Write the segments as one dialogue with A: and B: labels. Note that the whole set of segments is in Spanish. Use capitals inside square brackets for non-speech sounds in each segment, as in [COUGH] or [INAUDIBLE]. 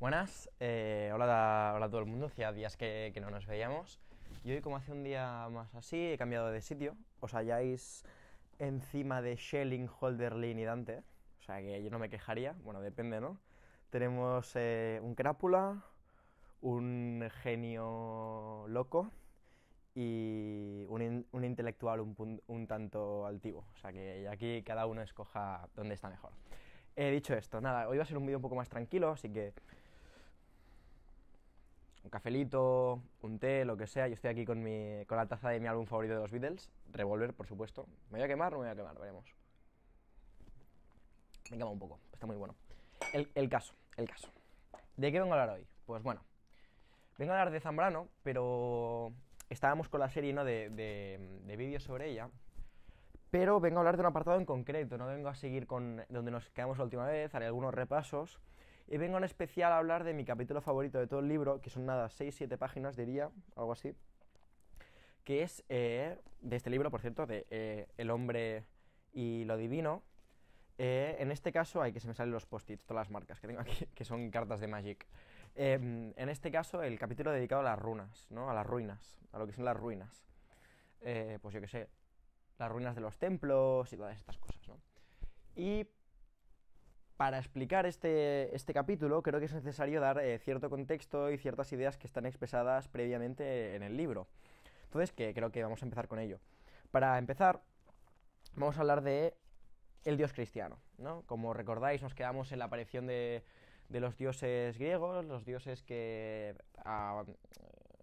A: Buenas, eh, hola, a, todo el mundo, hacía días que, no nos veíamos y hoy como hace un día más así he cambiado de sitio, os halláis encima de Schelling, Holderlin y Dante, o sea que yo no me quejaría, bueno depende, ¿no? Tenemos eh, un crápula, un genio loco y un, intelectual un, tanto altivo, o sea que aquí cada uno escoja dónde está mejor. He dicho esto, nada, hoy va a ser un vídeo un poco más tranquilo, así que un cafelito, un té, lo que sea. Yo estoy aquí con, mi, con la taza de mi álbum favorito de los Beatles, Revolver, por supuesto. ¿Me voy a quemar o no me voy a quemar? Veremos. Me quema un poco, está muy bueno. El, caso, el caso. ¿De qué vengo a hablar hoy? Pues bueno, vengo a hablar de Zambrano, pero estábamos con la serie ¿no? de, de, de vídeos sobre ella. Pero vengo a hablar de un apartado en concreto, no vengo a seguir con donde nos quedamos la última vez, haré algunos repasos y vengo en especial a hablar de mi capítulo favorito de todo el libro, que son nada, 6-7 páginas, diría, algo así, que es eh, de este libro, por cierto, de eh, El hombre y lo divino. Eh, en este caso, hay que se me salen los post-its, todas las marcas que tengo aquí, [LAUGHS] que son cartas de Magic. Em, en este caso, el capítulo dedicado a las runas, ¿no? A las ruinas, a lo que son las ruinas. pues yo qué sé, las ruinas de los templos y todas estas cosas, ¿no? Y para explicar este, este, capítulo creo que es necesario dar eh, cierto contexto y ciertas ideas que están expresadas previamente en el libro. Entonces, que creo que vamos a empezar con ello. Para empezar, vamos a hablar de el dios cristiano. ¿no? Como recordáis, nos quedamos en la aparición de, los dioses griegos, los dioses que ah,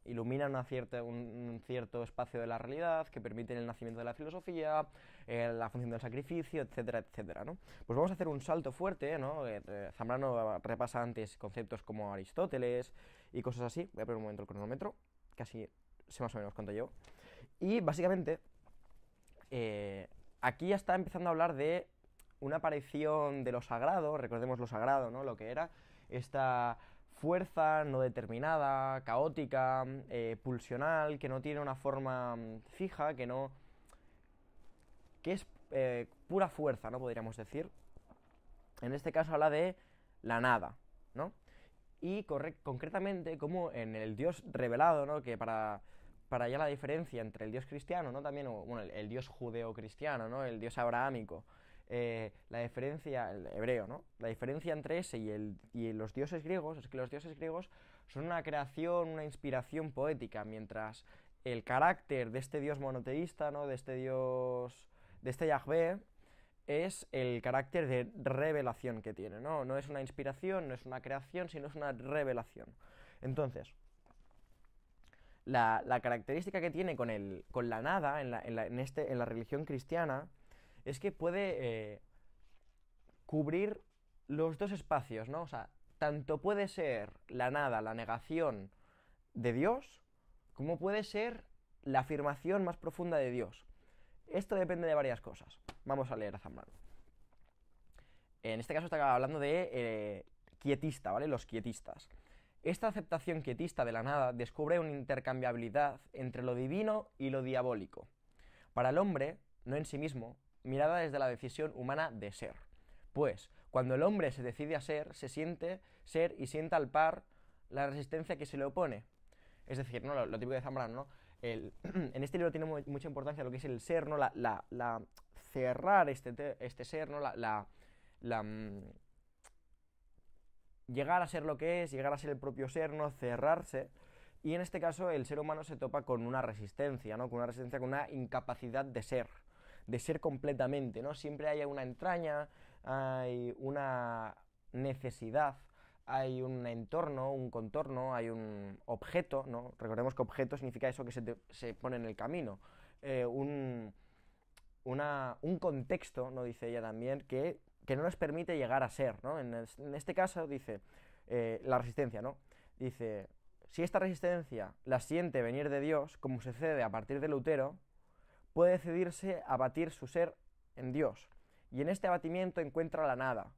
A: iluminan un, cierto espacio de la realidad, que permiten el nacimiento de la filosofía, eh, la función del sacrificio, etcétera, etcétera. ¿no? Pues vamos a hacer un salto fuerte, ¿no? Eh, eh, Zambrano repasa antes conceptos como Aristóteles y cosas así. Voy a poner un momento el cronómetro, así sé más o menos cuánto yo. Y básicamente, aquí ya está empezando a hablar de una aparición de lo sagrado, recordemos lo sagrado, ¿no? Lo que era esta fuerza no determinada, caótica, eh, pulsional, que no tiene una forma mm, fija, que no... que es eh, pura fuerza, ¿no? Podríamos decir. En este caso habla de la nada, ¿no? Y concretamente, como en el Dios revelado, ¿no? Que para, para allá la diferencia entre el Dios cristiano, ¿no? También, bueno, el, Dios Dios cristiano ¿no? El Dios abrahámico eh, la diferencia, el hebreo, ¿no? La diferencia entre ese y, el, los dioses griegos es que los dioses griegos son una creación, una inspiración poética, mientras el carácter de este dios monoteísta, ¿no? De este dios, de este Yahvé, es el carácter de revelación que tiene, ¿no? es una inspiración, no es una creación, sino es una revelación. Entonces, la, característica que tiene con, el, con la nada este, en la religión cristiana es que puede eh, cubrir los dos espacios, ¿no? O sea, tanto puede ser la nada, la negación de Dios, como puede ser la afirmación más profunda de Dios. Esto depende de varias cosas. Vamos a leer a Zambrano. En este caso está hablando de eh, quietista, ¿vale? Los quietistas. Esta aceptación quietista de la nada descubre una intercambiabilidad entre lo divino y lo diabólico. Para el hombre, no en sí mismo, mirada desde la decisión humana de ser. Pues, cuando el hombre se decide a ser, se siente ser y sienta al par la resistencia que se le opone. Es decir, ¿no? lo, típico de Zambrano, ¿no? El, [CLEARS THROAT] en este libro tiene mucha importancia lo que es el ser, ¿no? La, cerrar este, este, ser, ¿no? La, mm, llegar a ser lo que es, llegar a ser el propio ser, ¿no? Cerrarse. Y en este caso el ser humano se topa con una resistencia, ¿no? Con una resistencia, con una incapacidad de ser de ser completamente, ¿no? Siempre hay una entraña, hay una necesidad, hay un entorno, un contorno, hay un objeto, ¿no? Recordemos que objeto significa eso que se, pone en el camino, eh, un, contexto, ¿no? Dice ella también, que, no nos permite llegar a ser, ¿no? En, este caso dice eh, la resistencia, ¿no? Dice, si esta resistencia la siente venir de Dios, como se sucede a partir de Lutero, puede decidirse a batir su ser en Dios, y en este abatimiento encuentra la nada,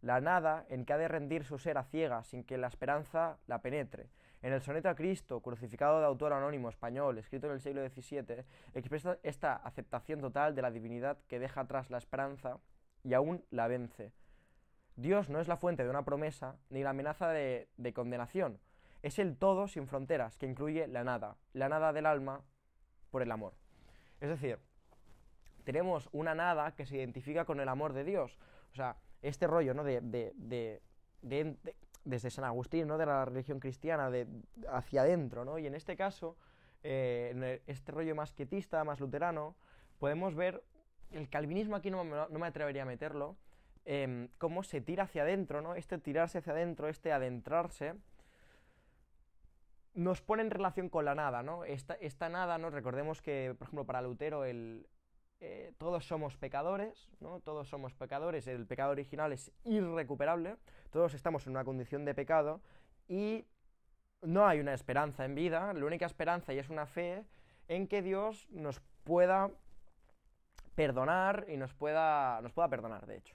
A: la nada en que ha de rendir su ser a ciega sin que la esperanza la penetre. En el soneto a Cristo, crucificado de autor anónimo español, escrito en el siglo XVII, expresa esta aceptación total de la divinidad que deja atrás la esperanza y aún la vence. Dios no es la fuente de una promesa ni la amenaza de, de condenación, es el todo sin fronteras que incluye la nada, la nada del alma por el amor. Es decir, tenemos una nada que se identifica con el amor de Dios. O sea, este rollo, ¿no? De, desde San Agustín, ¿no? De la religión cristiana, de hacia adentro, ¿no? Y en este caso, eh, este rollo más quietista, más luterano, podemos ver el calvinismo aquí no, me atrevería a meterlo, em, cómo se tira hacia adentro, ¿no? Este tirarse hacia adentro, este adentrarse, nos pone en relación con la nada, ¿no? Esta, esta nada, ¿no? Recordemos que, por ejemplo, para Lutero el, eh, todos somos pecadores, ¿no? Todos somos pecadores, el pecado original es irrecuperable, todos estamos en una condición de pecado y no hay una esperanza en vida, la única esperanza y es una fe en que Dios nos pueda perdonar y nos pueda, nos pueda perdonar, de hecho.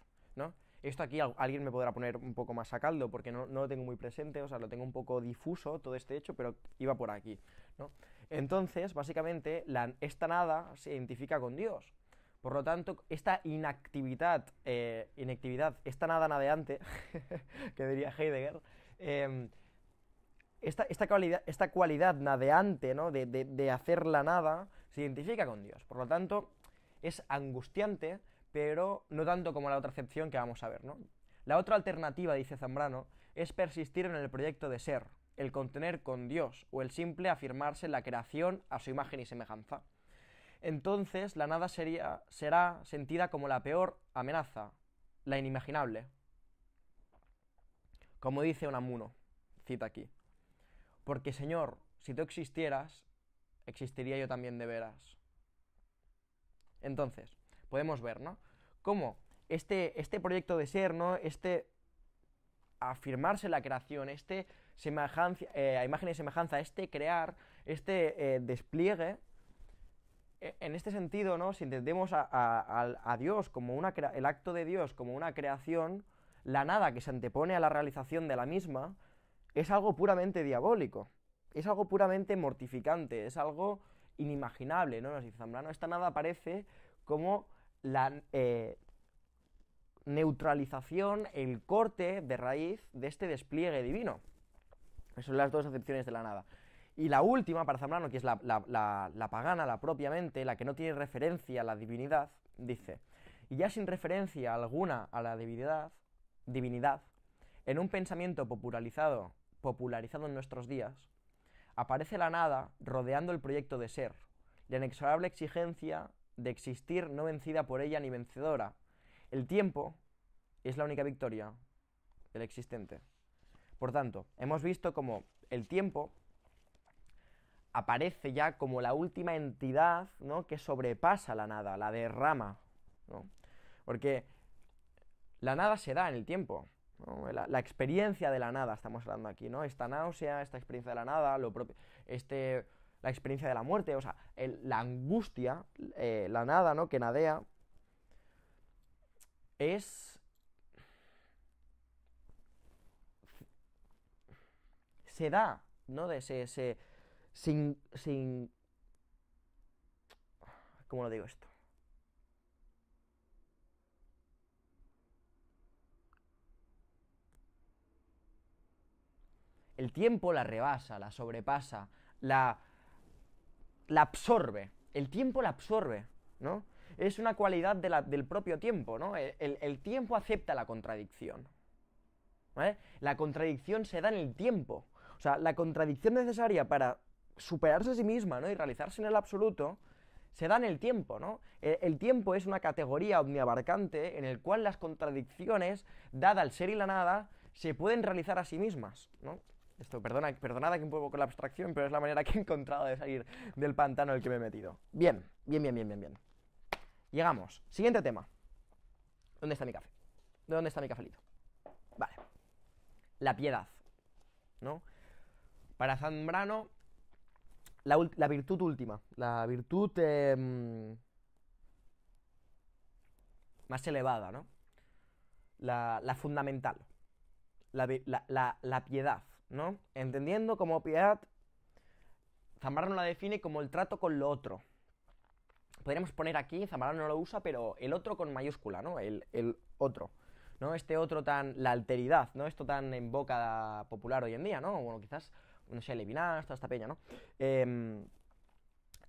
A: Esto aquí alguien me podrá poner un poco más a caldo porque no, lo tengo muy presente, o sea, lo tengo un poco difuso todo este hecho, pero iba por aquí. Entonces, básicamente, esta nada se identifica con Dios. Por lo tanto, esta inactividad, eh, inactividad esta nada nadeante, [LAUGHS] que diría Heidegger, em, esta, cualidad, nadeante, ¿no? de, de hacer la nada, se identifica con Dios. Por lo tanto, es angustiante pero no tanto como la otra excepción que vamos a ver, ¿no? La otra alternativa, dice Zambrano, es persistir en el proyecto de ser, el contener con Dios o el simple afirmarse en la creación a su imagen y semejanza. Entonces la nada sería, será sentida como la peor amenaza, la inimaginable. Como dice Unamuno, cita aquí. Porque Señor, si tú existieras, existiría yo también de veras. Entonces, podemos ver, ¿no? Cómo este, este proyecto de ser, ¿no? Este afirmarse la creación, este semejanza, eh, imagen y semejanza, este crear, este eh, despliegue, e, en este sentido, ¿no? Si entendemos a, Dios como una el acto de Dios como una creación, la nada que se antepone a la realización de la misma es algo puramente diabólico, es algo puramente mortificante, es algo inimaginable, ¿no? Nos dice Zambrano, esta nada aparece como la eh, neutralización, el corte de raíz de este despliegue divino. Esas son las dos acepciones de la nada. Y la última, para Zambrano, que es la, pagana, la, propia pagana, la propiamente, la que no tiene referencia a la divinidad, dice, y ya sin referencia alguna a la divinidad, divinidad en un pensamiento popularizado, popularizado en nuestros días, aparece la nada rodeando el proyecto de ser, la inexorable exigencia de existir no vencida por ella ni vencedora. El tiempo es la única victoria del existente. Por tanto, hemos visto como el tiempo aparece ya como la última entidad ¿no? que sobrepasa la nada, la derrama. Porque la nada se da en el tiempo. La, experiencia de la nada, estamos hablando aquí, ¿no? Esta náusea, esta experiencia de la nada, lo propio, este la experiencia de la muerte, o sea, la angustia, eh, la nada, ¿no? Que nadea, es... Se da, ¿no? De ese... sin, sin... ¿Cómo lo digo esto? El tiempo la rebasa, la sobrepasa, la, la absorbe, el tiempo la absorbe, ¿no? Es una cualidad del propio tiempo, ¿no? El, tiempo acepta la contradicción. La contradicción se da en el tiempo. O sea, la contradicción necesaria para superarse a sí misma ¿no? y realizarse en el absoluto se da en el tiempo, ¿no? El, tiempo es una categoría omniabarcante en el cual las contradicciones, dada el ser y la nada, se pueden realizar a sí mismas, ¿no? Esto, perdona, perdonad que un poco con la abstracción, pero es la manera que he encontrado de salir del pantano en el que me he metido. Bien, bien, bien, bien, bien, bien. Llegamos. Siguiente tema. ¿Dónde está mi café? dónde está mi cafelito? Vale. La piedad. ¿No? Para Zambrano, la, la, virtud última. La virtud em, más elevada, ¿no? La, fundamental. la piedad ¿no? Entendiendo como piedad, Zambrano la define como el trato con lo otro. Podríamos poner aquí, Zambrano no lo usa, pero el otro con mayúscula, ¿no? El, otro, ¿no? Este otro tan, la alteridad, ¿no? Esto tan en boca popular hoy en día, ¿no? Bueno, quizás, no sé, Levinas, toda esta peña, ¿no? Em,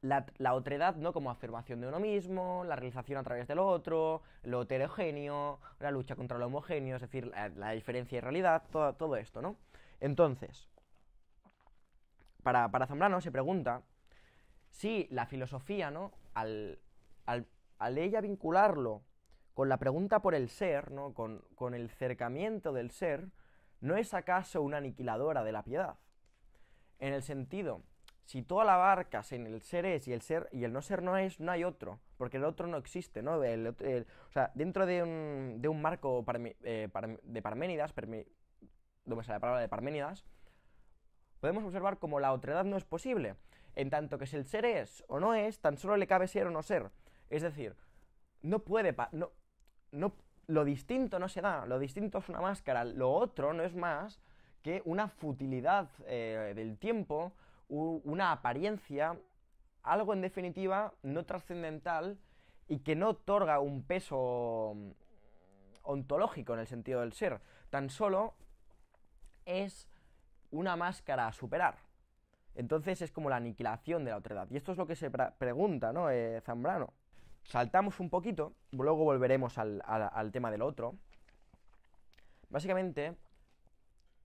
A: la, la, otredad, ¿no? Como afirmación de uno mismo, la realización a través del otro, lo heterogéneo, la lucha contra lo homogéneo, es decir, la, diferencia y realidad, todo esto, ¿no? Entonces, para, para, Zambrano se pregunta si la filosofía, ¿no? Al, ella vincularlo con la pregunta por el ser, ¿no? Con, el cercamiento del ser, ¿no es acaso una aniquiladora de la piedad? En el sentido, si tú abarcas en el ser es y el ser y el no ser no es, no hay otro, porque el otro no existe, ¿no? dentro de un, marco eh, de Parménidas, donde sale la palabra de Parménidas, podemos observar como la otredad no es posible, en tanto que si el ser es o no es, tan solo le cabe ser o no ser. Es decir, no puede, no, lo distinto no se da, lo distinto es una máscara, lo otro no es más que una futilidad eh, del tiempo, una apariencia, algo en definitiva no trascendental y que no otorga un peso mm, ontológico en el sentido del ser, tan solo es una máscara a superar. Entonces es como la aniquilación de la otredad. Y esto es lo que se pregunta, ¿no? Eh, Zambrano. Saltamos un poquito, luego volveremos al, tema del otro. Básicamente,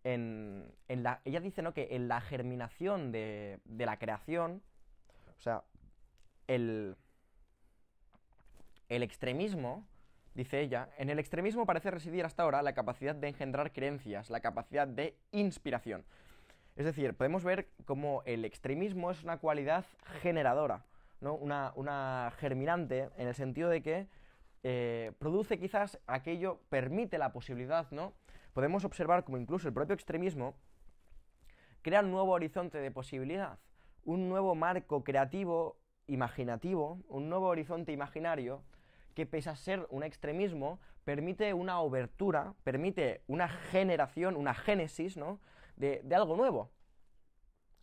A: ella dice ¿no? que en la germinación de, la creación, o sea, el, el extremismo Dice ella, en el extremismo parece residir hasta ahora la capacidad de engendrar creencias, la capacidad de inspiración. Es decir, podemos ver cómo el extremismo es una cualidad generadora, ¿no? una, germinante, en el sentido de que eh, produce quizás aquello, permite la posibilidad, ¿no? Podemos observar como incluso el propio extremismo crea un nuevo horizonte de posibilidad, un nuevo marco creativo, imaginativo, un nuevo horizonte imaginario que pese a ser un extremismo, permite una obertura, permite una generación, una génesis, ¿no? De, de algo nuevo.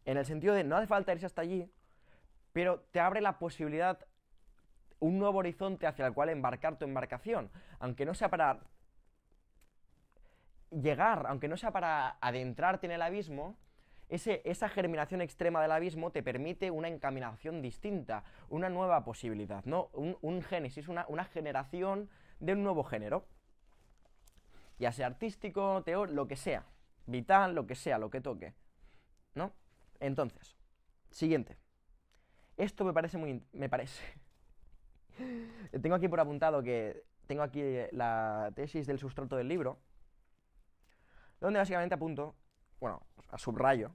A: En el sentido de no hace falta irse hasta allí, pero te abre la posibilidad, un nuevo horizonte hacia el cual embarcar tu embarcación, aunque no sea para llegar, aunque no sea para adentrarte en el abismo, esa germinación extrema del abismo te permite una encaminación distinta, una nueva posibilidad, ¿no? Un, génesis, una, generación de un nuevo género. Ya sea artístico, teórico, lo que sea. Vital, lo que sea, lo que toque. ¿No? Entonces, siguiente. Esto me parece muy... Me parece... [LAUGHS] tengo aquí por apuntado que... Tengo aquí la tesis del sustrato del libro, donde básicamente apunto bueno, a subrayo,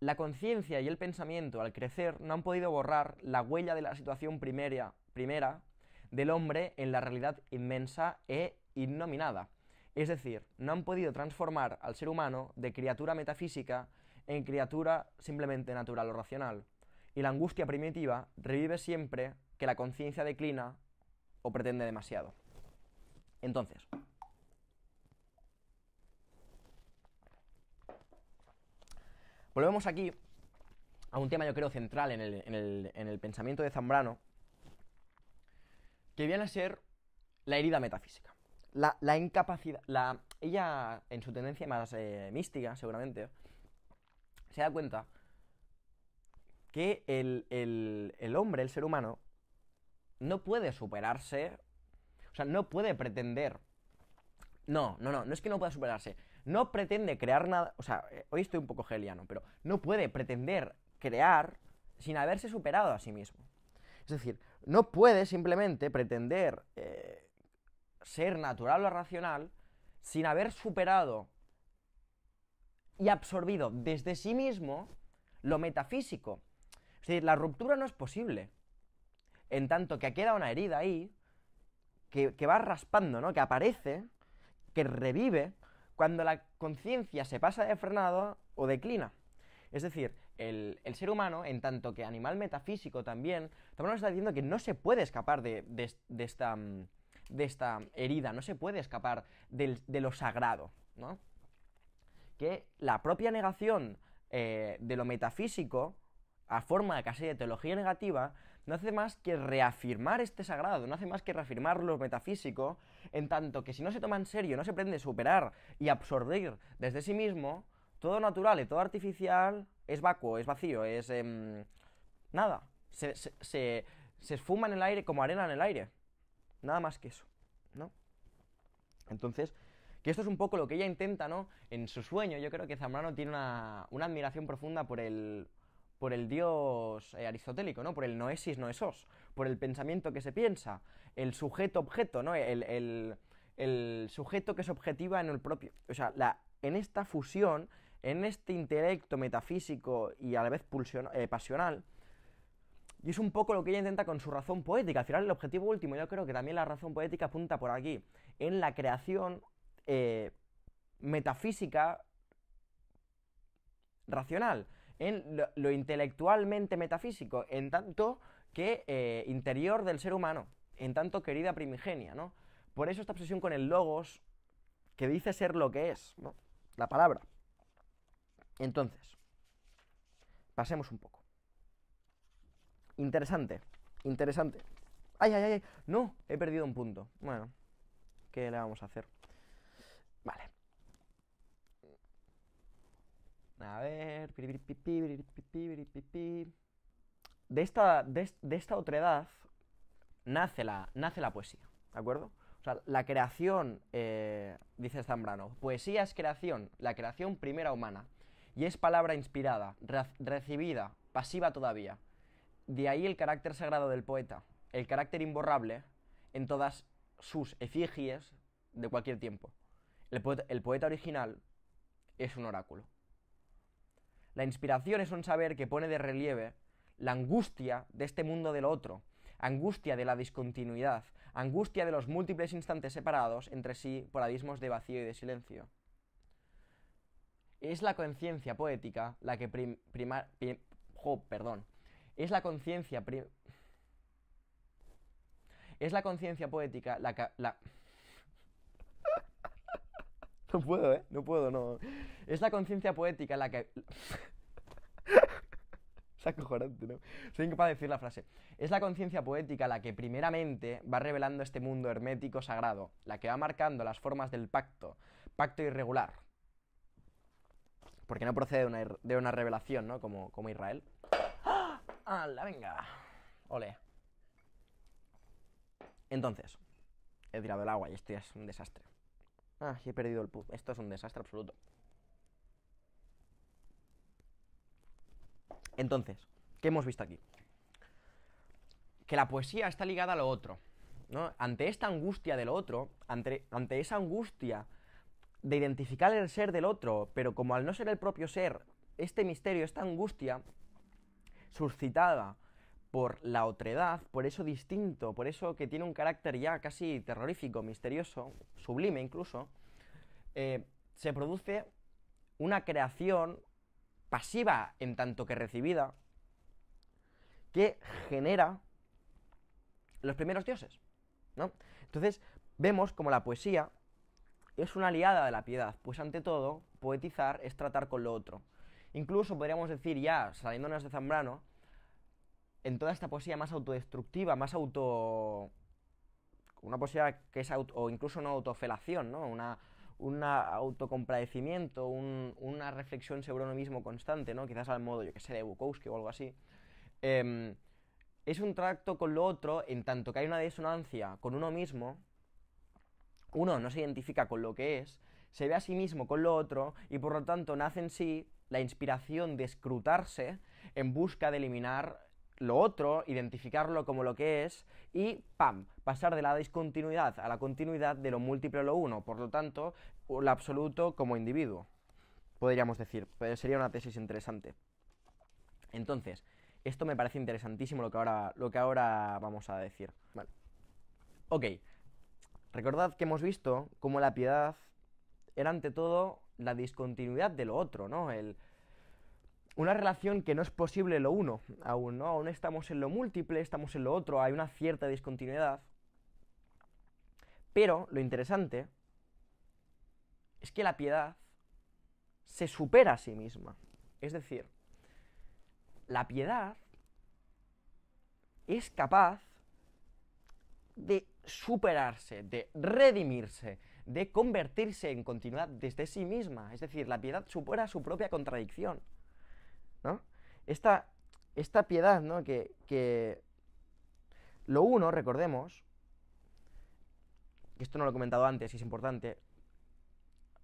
A: la conciencia y el pensamiento al crecer no han podido borrar la huella de la situación primaria primera del hombre en la realidad inmensa e innominada. Es decir, no han podido transformar al ser humano de criatura metafísica en criatura simplemente natural o racional. Y la angustia primitiva revive siempre que la conciencia declina o pretende demasiado. Entonces, Volvemos aquí a un tema, yo creo, central en el, pensamiento de Zambrano, que viene a ser la herida metafísica. La, incapacidad. La, ella, en su tendencia más eh, mística, seguramente, se da cuenta que el, el, hombre, el ser humano, no puede superarse, o sea, no puede pretender. No, no, no, no es que no pueda superarse no pretende crear nada, o sea, eh, hoy estoy un poco geliano... pero no puede pretender crear sin haberse superado a sí mismo. Es decir, no puede simplemente pretender eh, ser natural o racional sin haber superado y absorbido desde sí mismo lo metafísico. Es decir, la ruptura no es posible. En tanto que queda una herida ahí que, que va raspando, ¿no? Que aparece, que revive, cuando la conciencia se pasa de frenado o declina. Es decir, el, ser humano, en tanto que animal metafísico también, también nos está diciendo que no se puede escapar de, mm, esta, herida, no se puede escapar de lo sagrado, ¿no? Que la propia negación eh, de lo metafísico, a forma casi de teología negativa, no hace más que reafirmar este sagrado, no hace más que reafirmar lo metafísico, en tanto que si no se toma en serio, no se a superar y absorber desde sí mismo, todo natural y todo artificial es vacuo, es vacío, es... Em, nada. Se, se, esfuma en el aire como arena en el aire. Nada más que eso, ¿no? Entonces, que esto es un poco lo que ella intenta, ¿no? En su sueño, yo creo que Zambrano tiene una admiración profunda por el, por el dios eh, aristotélico, ¿no? Por el noesis noesos, por el pensamiento que se piensa, el sujeto-objeto, ¿no? El, sujeto que es objetiva en el propio... O sea, la, en esta fusión, en este intelecto metafísico y a la vez pulsion, eh, pasional, y es un poco lo que ella intenta con su razón poética. Al final, el objetivo último, yo creo que también la razón poética apunta por aquí, en la creación eh, metafísica racional en lo, intelectualmente metafísico, en tanto que eh, interior del ser humano, en tanto querida primigenia, ¿no? Por eso esta obsesión con el logos, que dice ser lo que es, la palabra. Entonces, pasemos un poco. Interesante, interesante. ¡Ay, ay, ay! No, he perdido un punto. Bueno, ¿qué le vamos a hacer? Vale. A ver. De esta, de, esta otra edad nace la, nace la poesía, ¿de acuerdo? O sea, la creación, eh, dice Zambrano, poesía es creación, la creación primera humana, y es palabra inspirada, recibida, pasiva todavía. De ahí el carácter sagrado del poeta, el carácter imborrable en todas sus efigies de cualquier tiempo. el poeta original es un oráculo. La inspiración es un saber que pone de relieve la angustia de este mundo del otro, angustia de la discontinuidad, angustia de los múltiples instantes separados entre sí por abismos de vacío y de silencio. Es la conciencia poética la que primar... prima, perdón. Es la conciencia es la conciencia poética la, la [LAUGHS] No puedo, ¿eh? No puedo, no. Es la conciencia poética la que... [LAUGHS] es acojonante, ¿no? Soy incapaz de decir la frase. Es la conciencia poética la que primeramente va revelando este mundo hermético sagrado, la que va marcando las formas del pacto, pacto irregular. Porque no procede de una, revelación, ¿no? Como, como Israel. ¡Ah, la venga! Ole. Entonces, he tirado el agua y esto ya es un desastre. Ah, he perdido el pub. Esto es un desastre absoluto. Entonces, ¿qué hemos visto aquí? Que la poesía está ligada a lo otro. Ante esta angustia del otro, ante, ante esa angustia de identificar el ser del otro, pero como al no ser el propio ser, este misterio, esta angustia suscitada por la otredad, por eso distinto, por eso que tiene un carácter ya casi terrorífico, misterioso, sublime incluso, eh, se produce una creación pasiva en tanto que recibida que genera los primeros dioses. ¿no? Entonces vemos como la poesía es una aliada de la piedad, pues ante todo poetizar es tratar con lo otro. Incluso podríamos decir ya, saliéndonos de Zambrano, en toda esta poesía más autodestructiva, más auto... Una poesía que es auto, o incluso una autofelación, ¿no? Una, una autocompradecimiento, una reflexión sobre uno mismo constante, ¿no? Quizás al modo, yo que sé, de Bukowski o algo así. Em, es un tracto con lo otro en tanto que hay una disonancia con uno mismo, uno no se identifica con lo que es, se ve a sí mismo con lo otro y por lo tanto nace en sí la inspiración de escrutarse en busca de eliminar lo otro, identificarlo como lo que es y ¡pam! pasar de la discontinuidad a la continuidad de lo múltiple a lo uno, por lo tanto, lo absoluto como individuo, podríamos decir, sería una tesis interesante. Entonces, esto me parece interesantísimo lo que ahora, lo que ahora vamos a decir. Ok, recordad que hemos visto cómo la piedad era ante todo la discontinuidad de lo otro, ¿no? El, una relación que no es posible lo uno aún, ¿no? Aún estamos en lo múltiple, estamos en lo otro, hay una cierta discontinuidad. Pero lo interesante es que la piedad se supera a sí misma. Es decir, la piedad es capaz de superarse, de redimirse, de convertirse en continuidad desde sí misma. Es decir, la piedad supera su propia contradicción. ¿no? Esta, piedad, ¿no? Que, lo uno, recordemos, que esto no lo he comentado antes y es importante,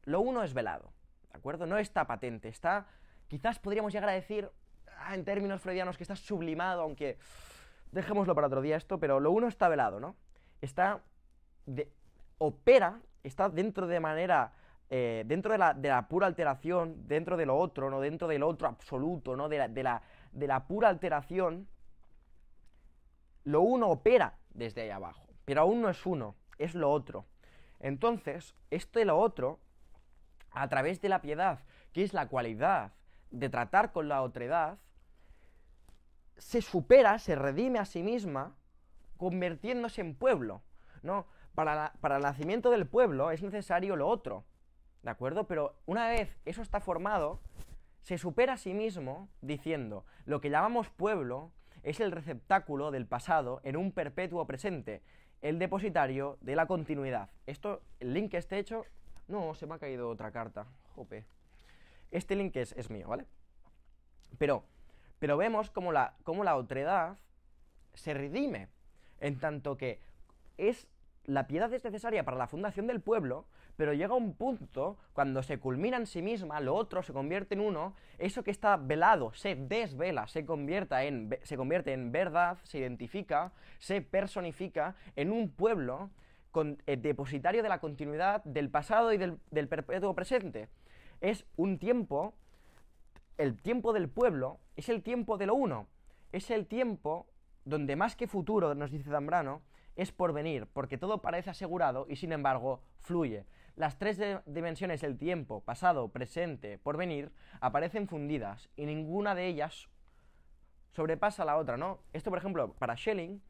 A: lo uno es velado, ¿de acuerdo? No está patente, está, quizás podríamos llegar a decir, ah, en términos freudianos, que está sublimado, aunque dejémoslo para otro día esto, pero lo uno está velado, ¿no? Está, opera, está dentro de manera eh, dentro de la, pura alteración, dentro de lo otro, ¿no? Dentro del otro absoluto, De la, pura alteración, lo uno opera desde ahí abajo, pero aún no es uno, es lo otro. Entonces, esto de lo otro, a través de la piedad, que es la cualidad de tratar con la otredad, se supera, se redime a sí misma, convirtiéndose en pueblo, para el nacimiento del pueblo es necesario lo otro, ¿De acuerdo? Pero una vez eso está formado, se supera a sí mismo diciendo, lo que llamamos pueblo es el receptáculo del pasado en un perpetuo presente, el depositario de la continuidad. Esto, el link que esté hecho... No, se me ha caído otra carta. Jope. Este link es, mío, ¿vale? Pero, pero vemos cómo la, cómo la otredad se redime, en tanto que es la piedad es necesaria para la fundación del pueblo, pero llega un punto, cuando se culmina en sí misma, lo otro se convierte en uno, eso que está velado se desvela, se, convierta en, se convierte en verdad, se identifica, se personifica en un pueblo con, eh, depositario de la continuidad del pasado y del, del perpetuo presente. Es un tiempo, el tiempo del pueblo es el tiempo de lo uno, es el tiempo donde más que futuro, nos dice Zambrano, es por venir, porque todo parece asegurado y sin embargo fluye. Las tres dimensiones del tiempo, pasado, presente, porvenir, aparecen fundidas y ninguna de ellas sobrepasa la otra, ¿no? Esto, por ejemplo, para Schelling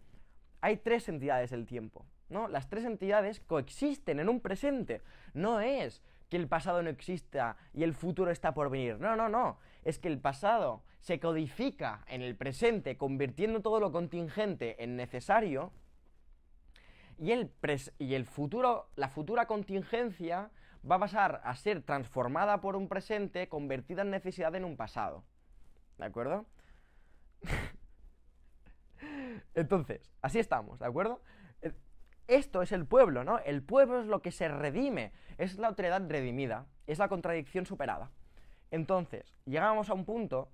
A: hay tres entidades del tiempo, ¿no? Las tres entidades coexisten en un presente. No es que el pasado no exista y el futuro está por venir. No, no, no. Es que el pasado se codifica en el presente, convirtiendo todo lo contingente en necesario y el, futuro, la futura contingencia va a pasar a ser transformada por un presente, convertida en necesidad en un pasado. ¿De acuerdo? [LAUGHS] Entonces, así estamos, ¿de acuerdo? Eh, esto es el pueblo, ¿no? El pueblo es lo que se redime, es la autoridad redimida, es la contradicción superada. Entonces, llegamos a un punto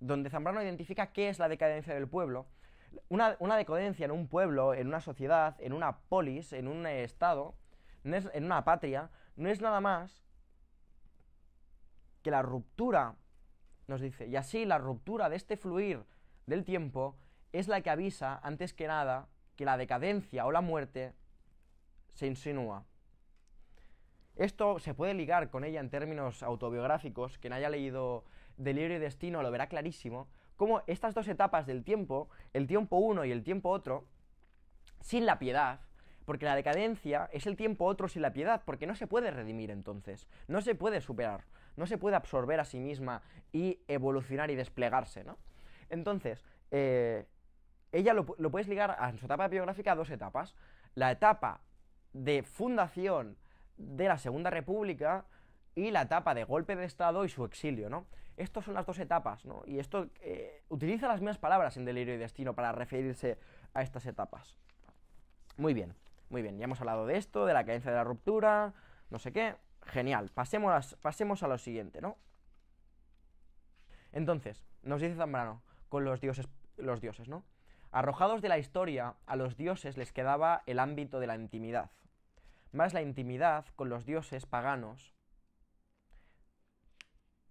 A: donde Zambrano identifica qué es la decadencia del pueblo una, decadencia en un pueblo, en una sociedad, en una polis, en un eh, estado, en una patria, no es nada más que la ruptura, nos dice, y así la ruptura de este fluir del tiempo es la que avisa, antes que nada, que la decadencia o la muerte se insinúa. Esto se puede ligar con ella en términos autobiográficos, quien haya leído Libro y Destino lo verá clarísimo, como estas dos etapas del tiempo, el tiempo uno y el tiempo otro, sin la piedad, porque la decadencia es el tiempo otro sin la piedad, porque no se puede redimir entonces, no se puede superar, no se puede absorber a sí misma y evolucionar y desplegarse, ¿no? Entonces, eh, ella lo, lo, puedes ligar a su etapa biográfica a dos etapas. La etapa de fundación de la Segunda República y la etapa de golpe de Estado y su exilio, ¿no? Estas son las dos etapas, ¿no? Y esto eh, utiliza las mismas palabras en delirio y destino para referirse a estas etapas. Muy bien, muy bien. Ya hemos hablado de esto, de la cadencia de la ruptura, no sé qué. Genial. Pasemos, a, pasemos a lo siguiente, ¿no? Entonces, nos dice Zambrano, con los dioses, los dioses, ¿no? Arrojados de la historia, a los dioses les quedaba el ámbito de la intimidad. Más la intimidad con los dioses paganos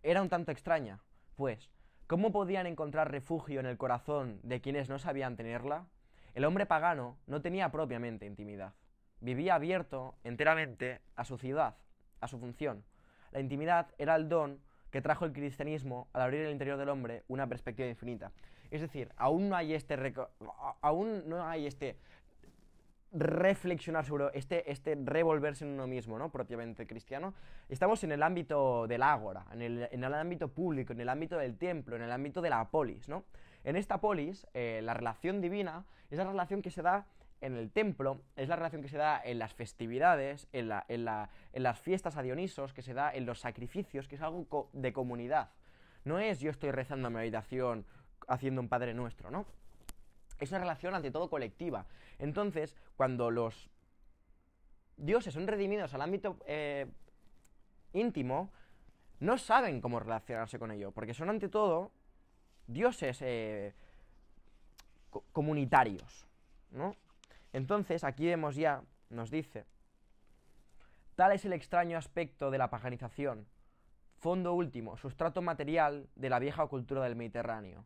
A: era un tanto extraña, pues, ¿cómo podían encontrar refugio en el corazón de quienes no sabían tenerla? El hombre pagano no tenía propiamente intimidad. Vivía abierto enteramente a su ciudad, a su función. La intimidad era el don que trajo el cristianismo al abrir el interior del hombre una perspectiva infinita. Es decir, aún no hay este, aún no hay este reflexionar sobre este, este revolverse en uno mismo, ¿no? propiamente cristiano, estamos en el ámbito del ágora, en el, en el, ámbito público, en el ámbito del templo, en el ámbito de la polis. ¿no? En esta polis, eh, la relación divina es la relación que se da en el templo, es la relación que se da en las festividades, en, la, en, la, en las fiestas a Dionisos, que se da en los sacrificios, que es algo de comunidad. No es yo estoy rezando a mi habitación haciendo un Padre Nuestro, ¿no? Es una relación ante todo colectiva. Entonces, cuando los dioses son redimidos al ámbito eh, íntimo, no saben cómo relacionarse con ello, porque son ante todo dioses eh, comunitarios, Entonces, aquí vemos ya, nos dice, tal es el extraño aspecto de la paganización, fondo último, sustrato material de la vieja cultura del Mediterráneo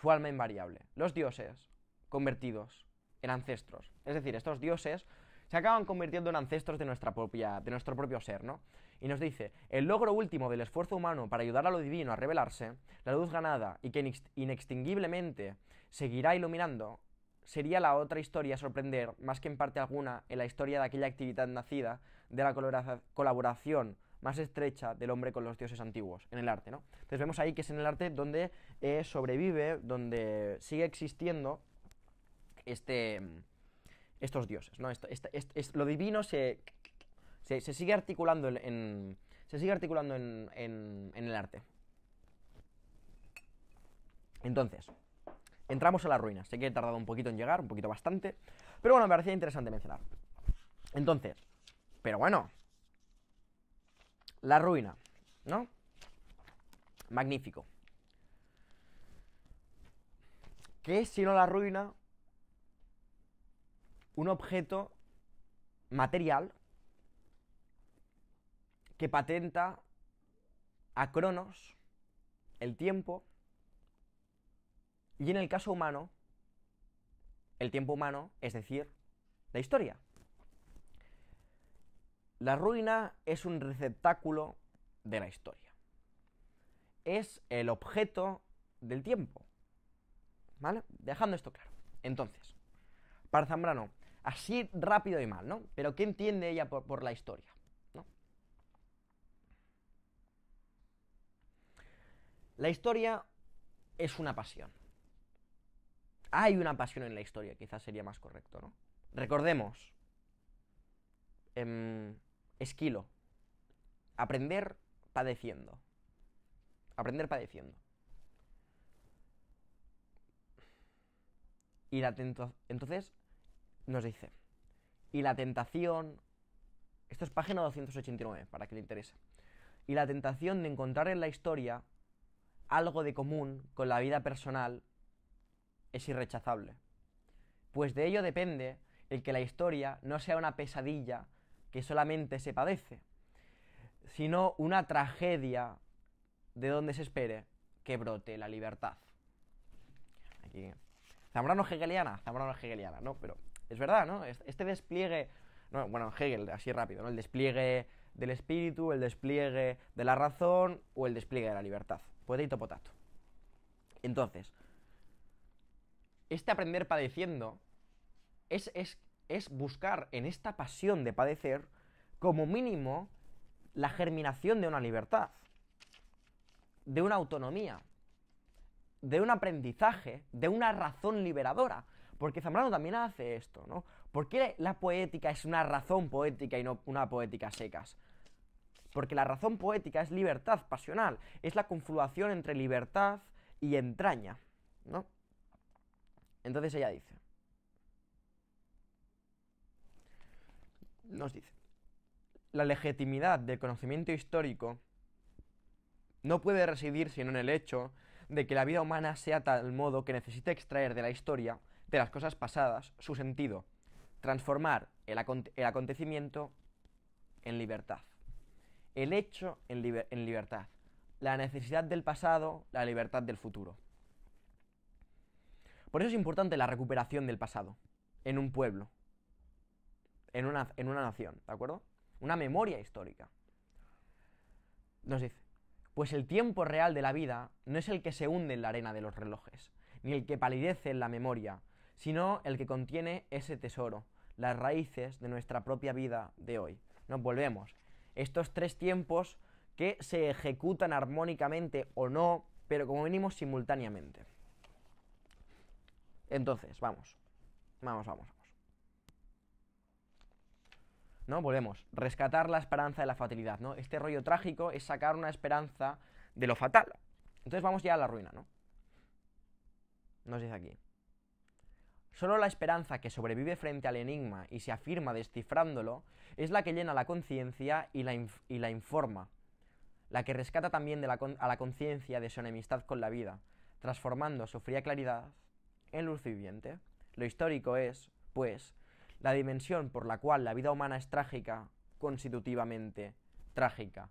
A: su alma invariable. Los dioses convertidos en ancestros. Es decir, estos dioses se acaban convirtiendo en ancestros de, nuestra propia, de nuestro propio ser, ¿no? Y nos dice, el logro último del esfuerzo humano para ayudar a lo divino a revelarse, la luz ganada y que inextinguiblemente seguirá iluminando, sería la otra historia sorprender, más que en parte alguna, en la historia de aquella actividad nacida de la colaboración más estrecha del hombre con los dioses antiguos, en el arte, ¿no? Entonces vemos ahí que es en el arte donde eh, sobrevive, donde sigue existiendo este, estos dioses, ¿no? Este, este, lo divino se, se, sigue articulando en, se sigue articulando en, en el arte. Entonces, entramos a las ruinas. Sé que he tardado un poquito en llegar, un poquito bastante, pero bueno, me parecía interesante mencionar. Entonces, pero bueno, la ruina, ¿no? Magnífico. ¿Qué es sino la ruina? Un objeto material que patenta a Cronos el tiempo y en el caso humano, el tiempo humano, es decir, la historia. La ruina es un receptáculo de la historia. Es el objeto del tiempo. ¿Vale? Dejando esto claro. Entonces, Parzambrano, así rápido y mal, ¿no? Pero ¿qué entiende ella por, la historia? La historia es una pasión. Hay una pasión en la historia, quizás sería más correcto, ¿no? Recordemos. Em, esquilo. Aprender padeciendo. Aprender padeciendo. Y la entonces nos dice, y la tentación, esto es página 289 para que le interese, y la tentación de encontrar en la historia algo de común con la vida personal es irrechazable. Pues de ello depende el que la historia no sea una pesadilla que solamente se padece, sino una tragedia de donde se espere que brote la libertad. Aquí. Zambrano hegeliana, Zambrano hegeliana, ¿no? Pero es verdad, ¿no? Este despliegue, bueno, Hegel, así rápido, ¿no? El despliegue del espíritu, el despliegue de la razón o el despliegue de la libertad. Potato, potato. Entonces, este aprender padeciendo es, es, es buscar en esta pasión de padecer, como mínimo, la germinación de una libertad, de una autonomía, de un aprendizaje, de una razón liberadora. Porque Zambrano también hace esto, ¿no? ¿Por qué la poética es una razón poética y no una poética secas? Porque la razón poética es libertad pasional, es la confluación entre libertad y entraña, ¿no? Entonces ella dice, nos dice, la legitimidad del conocimiento histórico no puede residir sino en el hecho de que la vida humana sea tal modo que necesite extraer de la historia, de las cosas pasadas, su sentido, transformar el, acontecimiento en libertad. El hecho en libertad. La necesidad del pasado, la libertad del futuro. Por eso es importante la recuperación del pasado en un pueblo, en una, nación, ¿de acuerdo? Una memoria histórica. Nos dice, pues el tiempo real de la vida no es el que se hunde en la arena de los relojes, ni el que palidece en la memoria, sino el que contiene ese tesoro, las raíces de nuestra propia vida de hoy. Nos volvemos. Estos tres tiempos que se ejecutan armónicamente o no, pero como venimos simultáneamente. Entonces, vamos. Vamos, vamos. ¿no? Volvemos, rescatar la esperanza de la fatalidad, ¿no? Este rollo trágico es sacar una esperanza de lo fatal. Entonces vamos ya a la ruina, ¿no? Nos dice aquí. Solo la esperanza que sobrevive frente al enigma y se afirma descifrándolo es la que llena la conciencia y, la informa, la que rescata también la a la conciencia de su enemistad con la vida, transformando su fría claridad en luz viviente. Lo histórico es, pues, la dimensión por la cual la vida humana es trágica, constitutivamente trágica.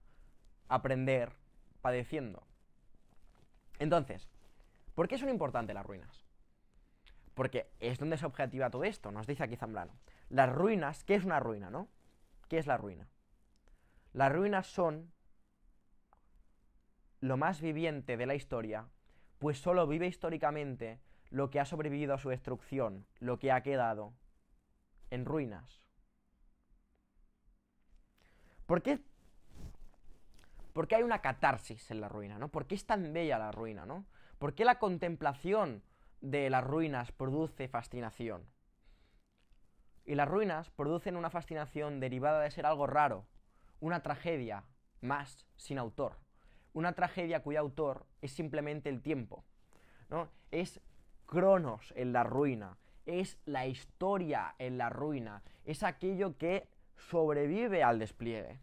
A: Aprender padeciendo. Entonces, ¿por qué son importantes las ruinas? Porque es donde se objetiva todo esto, nos dice aquí Zambrano. Las ruinas, ¿qué es una ruina, no? ¿Qué es la ruina? Las ruinas son lo más viviente de la historia, pues solo vive históricamente lo que ha sobrevivido a su destrucción, lo que ha quedado, en ruinas. ¿Por qué? hay una catarsis en la ruina, ¿no? ¿Por qué es tan bella la ruina, ¿no? ¿Por qué la contemplación de las ruinas produce fascinación? Y las ruinas producen una fascinación derivada de ser algo raro, una tragedia más sin autor, una tragedia cuyo autor es simplemente el tiempo, ¿no? Es Cronos en la ruina, es la historia en la ruina, es aquello que sobrevive al despliegue.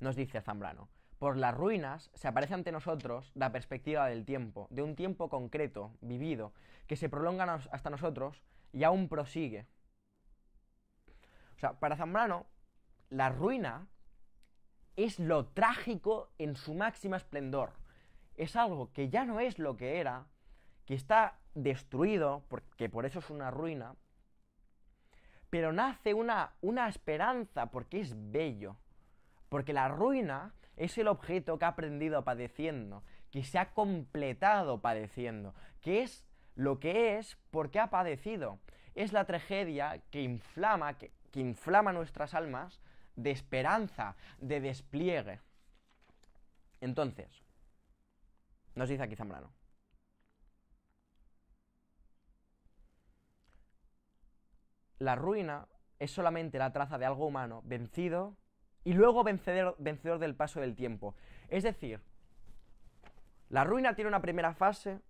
A: Nos dice Zambrano, por las ruinas se aparece ante nosotros la perspectiva del tiempo, de un tiempo concreto, vivido, que se prolonga hasta nosotros y aún prosigue. O sea, para Zambrano, la ruina es lo trágico en su máxima esplendor. Es algo que ya no es lo que era, que está destruido, porque por eso es una ruina, pero nace una, una esperanza porque es bello, porque la ruina es el objeto que ha aprendido padeciendo, que se ha completado padeciendo, que es lo que es porque ha padecido. Es la tragedia que inflama, que, que inflama nuestras almas de esperanza, de despliegue. Entonces, nos dice aquí Zambrano. la ruina es solamente la traza de algo humano vencido y luego vencedor, del paso del tiempo. Es decir, la ruina tiene una primera fase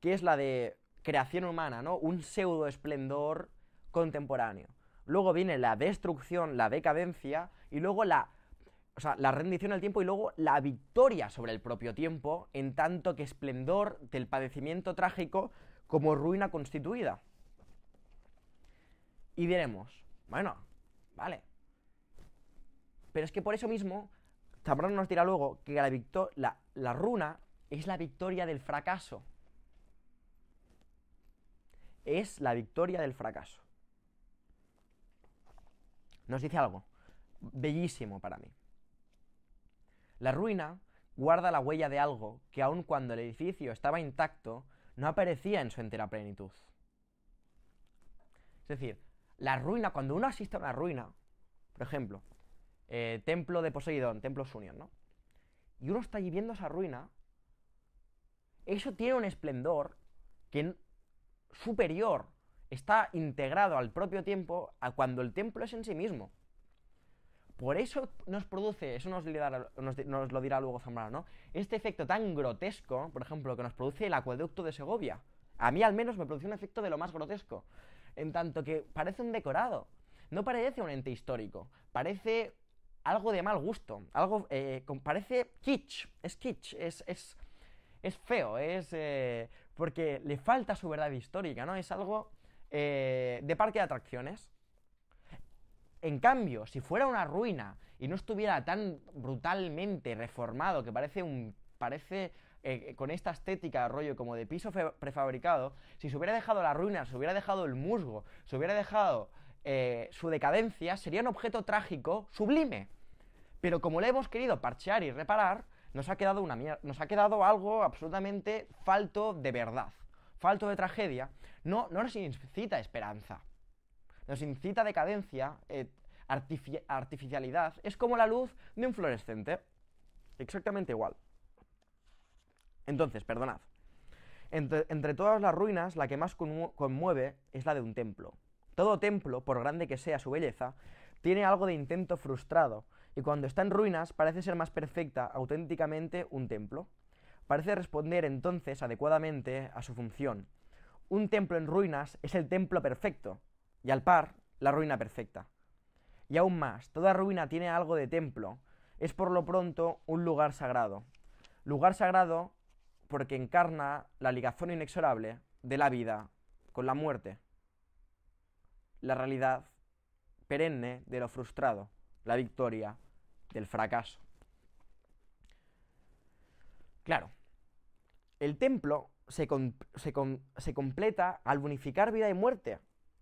A: que es la de creación humana, ¿no? Un pseudo esplendor contemporáneo. Luego viene la destrucción, la decadencia y luego la o sea, la rendición al tiempo y luego la victoria sobre el propio tiempo, en tanto que esplendor del padecimiento trágico como ruina constituida. Y diremos, bueno, vale. Pero es que por eso mismo, Zambrano nos dirá luego que la, la, la runa es la victoria del fracaso. Es la victoria del fracaso. Nos dice algo bellísimo para mí. La ruina guarda la huella de algo que aun cuando el edificio estaba intacto, no aparecía en su entera plenitud. Es decir, la ruina, cuando uno asiste a una ruina, por ejemplo, eh, templo de Poseidón, templo Sunion, ¿no? Y uno está allí viendo esa ruina, eso tiene un esplendor que superior está integrado al propio tiempo a cuando el templo es en sí mismo. Por eso nos produce, eso nos, lo dirá luego Zambrano, ¿no? Este efecto tan grotesco, por ejemplo, que nos produce el acueducto de Segovia. A mí al menos me produce un efecto de lo más grotesco en tanto que parece un decorado. No parece un ente histórico, parece algo de mal gusto, algo eh, parece kitsch, es kitsch, es, es, feo, es eh, porque le falta su verdad histórica, ¿no? Es algo eh, de parque de atracciones. En cambio, si fuera una ruina y no estuviera tan brutalmente reformado que parece un parece eh, con esta estética, de rollo como de piso prefabricado, si se hubiera dejado la ruina, se hubiera dejado el musgo, se hubiera dejado eh, su decadencia, sería un objeto trágico sublime. Pero como le hemos querido parchear y reparar, nos ha quedado una nos ha quedado algo absolutamente falto de verdad, falto de tragedia, no, no nos incita esperanza. Nos incita decadencia, eh, artificialidad, es como la luz de un fluorescente. Exactamente igual. Entonces, perdonad. Entre, todas las ruinas, la que más conmueve es la de un templo. Todo templo, por grande que sea su belleza, tiene algo de intento frustrado, y cuando está en ruinas parece ser más perfecta auténticamente un templo. Parece responder entonces adecuadamente a su función. Un templo en ruinas es el templo perfecto, y al par, la ruina perfecta. Y aún más, toda ruina tiene algo de templo, es por lo pronto un lugar sagrado. Lugar sagrado porque encarna la ligación inexorable de la vida con la muerte, la realidad perenne de lo frustrado, la victoria del fracaso. Claro, el templo se, completa al unificar vida y muerte,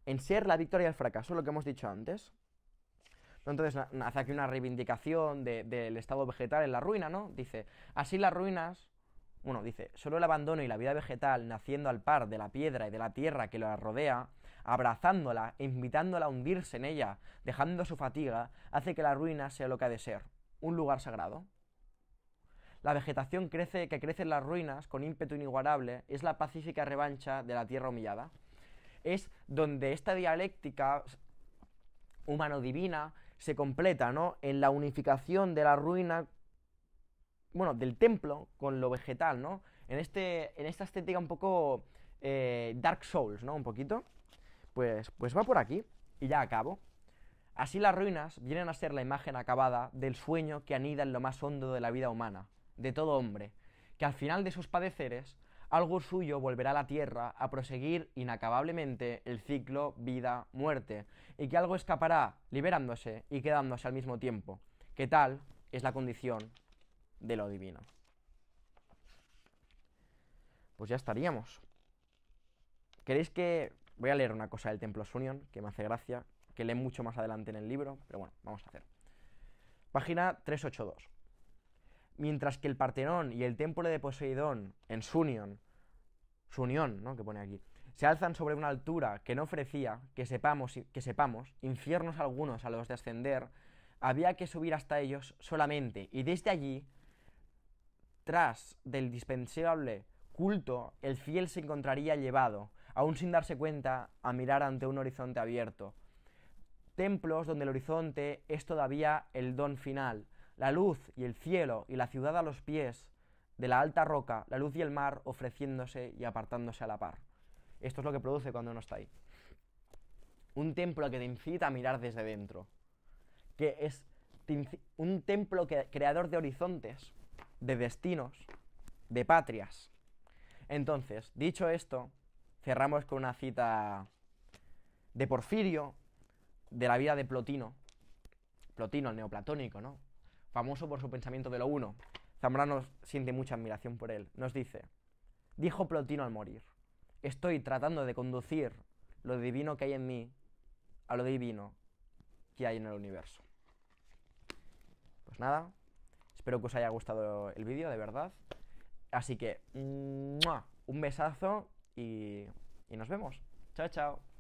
A: en ser la victoria del fracaso, lo que hemos dicho antes. Entonces hace aquí una reivindicación del estado vegetal en la ruina, ¿no? Dice, así las ruinas bueno, dice, solo el abandono y la vida vegetal naciendo al par de la piedra y de la tierra que la rodea, abrazándola e invitándola a hundirse en ella, dejando su fatiga, hace que la ruina sea lo que ha de ser, un lugar sagrado. La vegetación crece, que crece en las ruinas con ímpetu inigualable es la pacífica revancha de la tierra humillada. Es donde esta dialéctica humano-divina se completa, ¿no? En la unificación de la ruina bueno, del templo con lo vegetal, ¿no? En, este, en esta estética un poco eh, Dark Souls, ¿no? Un poquito. Pues, pues va por aquí y ya acabo. Así las ruinas vienen a ser la imagen acabada del sueño que anida en lo más hondo de la vida humana, de todo hombre, que al final de sus padeceres, algo suyo volverá a la tierra a proseguir inacabablemente el ciclo vida-muerte, y que algo escapará, liberándose y quedándose al mismo tiempo, que tal es la condición de lo divino. Pues ya estaríamos. ¿Queréis que...? Voy a leer una cosa del Templo Sunion, que me hace gracia, que lee mucho más adelante en el libro, pero bueno, vamos a hacer. Página 382. Mientras que el Partenón y el Templo de Poseidón en Sunion, Sunion, ¿no? Que pone aquí, se alzan sobre una altura que no ofrecía, que sepamos, que sepamos, infiernos algunos a los de ascender, había que subir hasta ellos solamente, y desde allí tras del dispensable culto, el fiel se encontraría llevado, aún sin darse cuenta, a mirar ante un horizonte abierto. Templos donde el horizonte es todavía el don final, la luz y el cielo y la ciudad a los pies de la alta roca, la luz y el mar ofreciéndose y apartándose a la par. Esto es lo que produce cuando uno está ahí. Un templo que te incita a mirar desde dentro. Que es un templo creador de horizontes, de destinos, de patrias. Entonces, dicho esto, cerramos con una cita de Porfirio, de la vida de Plotino. Plotino, el neoplatónico, ¿no? Famoso por su pensamiento de lo uno. Zambrano siente mucha admiración por él. Nos dice, dijo Plotino al morir, estoy tratando de conducir lo divino que hay en mí a lo divino que hay en el universo. Pues nada, Espero que os haya gustado el vídeo, de verdad. Así que, un besazo y, y nos vemos. Chao, chao.